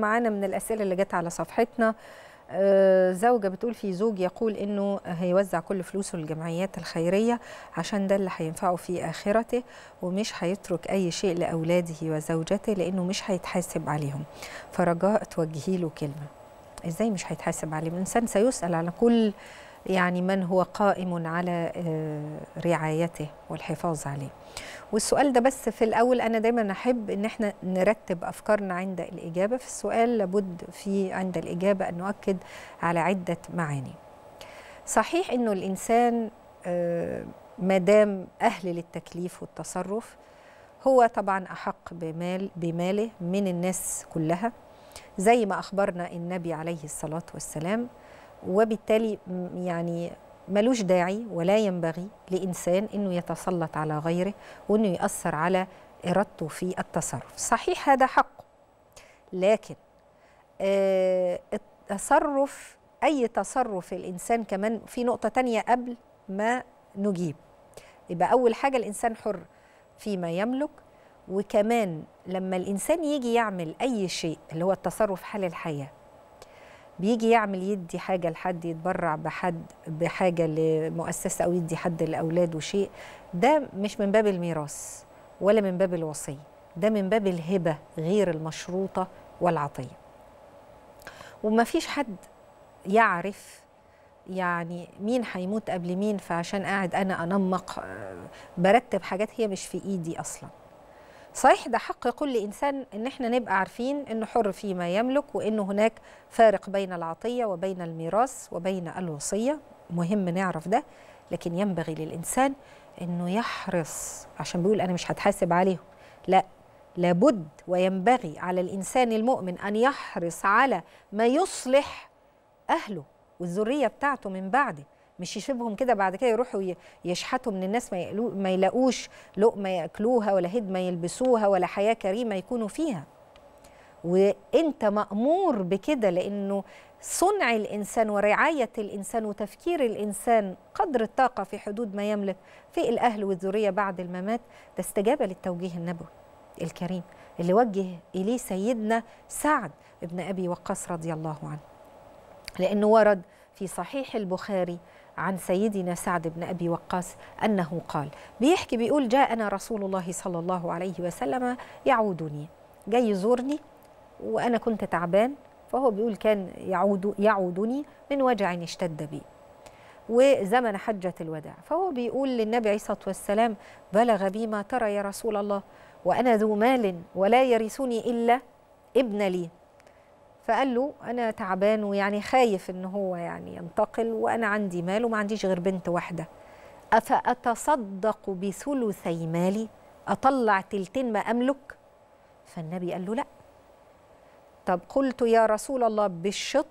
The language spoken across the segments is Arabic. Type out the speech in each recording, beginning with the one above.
معانا من الاسئله اللي جت على صفحتنا آه، زوجه بتقول في زوج يقول انه هيوزع كل فلوسه للجمعيات الخيريه عشان ده اللي هينفعه في اخرته ومش هيترك اي شيء لاولاده وزوجته لانه مش هيتحاسب عليهم فرجاء توجهي له كلمه ازاي مش هيتحاسب عليه الانسان سيسال على كل يعني من هو قائم على آه، رعايته والحفاظ عليه والسؤال ده بس في الاول انا دايما احب ان احنا نرتب افكارنا عند الاجابه في السؤال لابد في عند الاجابه ان نؤكد على عده معاني صحيح انه الانسان آه، ما دام اهل للتكليف والتصرف هو طبعا احق بمال بماله من الناس كلها زي ما اخبرنا النبي عليه الصلاه والسلام وبالتالي يعني ملوش داعي ولا ينبغي لإنسان أنه يتسلط على غيره وأنه يأثر على إرادته في التصرف صحيح هذا حقه لكن آه، التصرف أي تصرف الإنسان كمان في نقطة تانية قبل ما نجيب يبقى أول حاجة الإنسان حر فيما يملك وكمان لما الإنسان يجي يعمل أي شيء اللي هو التصرف حال الحياة بيجي يعمل يدي حاجه لحد يتبرع بحد بحاجه لمؤسسه او يدي حد لاولاده شيء ده مش من باب الميراث ولا من باب الوصيه ده من باب الهبه غير المشروطه والعطيه وما فيش حد يعرف يعني مين هيموت قبل مين فعشان قاعد انا انمق آه، برتب حاجات هي مش في ايدي اصلا صحيح ده حق كل انسان ان احنا نبقى عارفين انه حر فيما يملك وانه هناك فارق بين العطيه وبين الميراث وبين الوصيه مهم نعرف ده لكن ينبغي للانسان انه يحرص عشان بيقول انا مش هتحاسب عليهم لا لابد وينبغي على الانسان المؤمن ان يحرص على ما يصلح اهله والذريه بتاعته من بعده مش يشيبهم كده بعد كده يروحوا يشحتوا من الناس ما, ما يلاقوش لقمه ياكلوها ولا هدمه يلبسوها ولا حياه كريمه يكونوا فيها وانت مامور بكده لانه صنع الانسان ورعايه الانسان وتفكير الانسان قدر الطاقه في حدود ما يملك في الاهل والذريه بعد الممات ده استجابه للتوجيه النبوي الكريم اللي وجه اليه سيدنا سعد ابن ابي وقاص رضي الله عنه لانه ورد في صحيح البخاري عن سيدنا سعد بن أبي وقاص أنه قال بيحكي بيقول جاءنا رسول الله صلى الله عليه وسلم يعودني جاي يزورني وأنا كنت تعبان فهو بيقول كان يعود يعودني من وجع اشتد بي وزمن حجة الوداع فهو بيقول للنبي عليه الصلاة والسلام بلغ بي ما ترى يا رسول الله وأنا ذو مال ولا يرثني إلا ابن لي فقال له انا تعبان ويعني خايف ان هو يعني ينتقل وانا عندي مال وما عنديش غير بنت واحده افاتصدق بثلثي مالي اطلع تلتين ما املك فالنبي قال له لا طب قلت يا رسول الله بالشط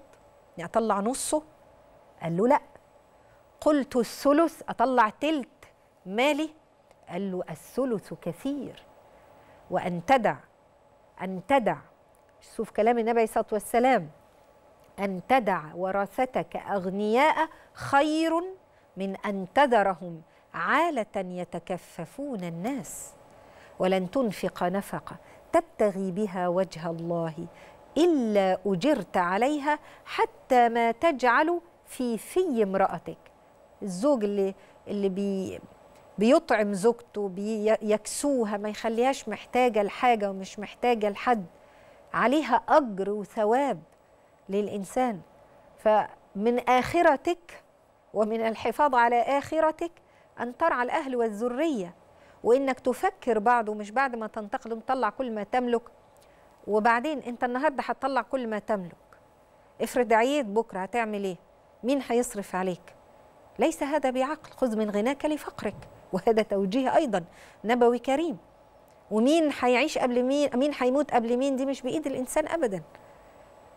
يعني اطلع نصه قال له لا قلت الثلث اطلع تلت مالي قال له الثلث كثير وان تدع ان تدع شوف كلام النبي صلى الله عليه وسلم أن تدع ورثتك أغنياء خير من أن تذرهم عالة يتكففون الناس ولن تنفق نفقة تبتغي بها وجه الله إلا أجرت عليها حتى ما تجعل في في امرأتك الزوج اللي اللي بي بيطعم زوجته بيكسوها ما يخليهاش محتاجة لحاجة ومش محتاجة لحد عليها أجر وثواب للإنسان فمن آخرتك ومن الحفاظ على آخرتك أن ترعى الأهل والذرية وإنك تفكر بعض ومش بعد ما تنتقد تطلع كل ما تملك وبعدين أنت النهاردة هتطلع كل ما تملك افرض عيد بكرة هتعمل إيه مين هيصرف عليك ليس هذا بعقل خذ من غناك لفقرك وهذا توجيه أيضا نبوي كريم ومين هيعيش قبل مين مين هيموت قبل مين دي مش بايد الانسان ابدا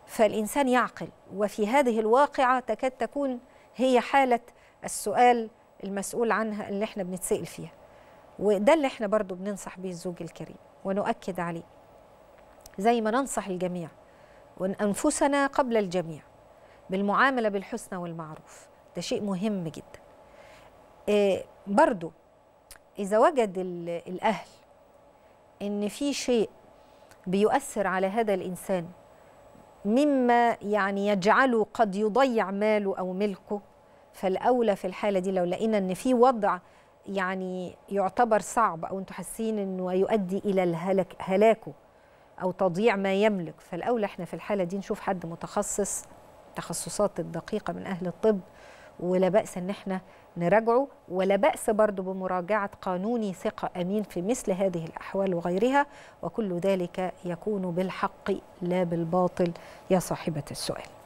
فالانسان يعقل وفي هذه الواقعه تكاد تكون هي حاله السؤال المسؤول عنها اللي احنا بنتسال فيها وده اللي احنا برضو بننصح به الزوج الكريم ونؤكد عليه زي ما ننصح الجميع وانفسنا قبل الجميع بالمعامله بالحسنى والمعروف ده شيء مهم جدا آه، برضو اذا وجد الاهل ان في شيء بيؤثر على هذا الانسان مما يعني يجعله قد يضيع ماله او ملكه فالاولى في الحاله دي لو لقينا ان في وضع يعني يعتبر صعب او انتم حاسين انه يؤدي الى الهلك هلاكه او تضييع ما يملك فالاولى احنا في الحاله دي نشوف حد متخصص تخصصات الدقيقه من اهل الطب ولا بأس أن احنا نراجعه ولا بأس برضو بمراجعة قانوني ثقة أمين في مثل هذه الأحوال وغيرها وكل ذلك يكون بالحق لا بالباطل يا صاحبة السؤال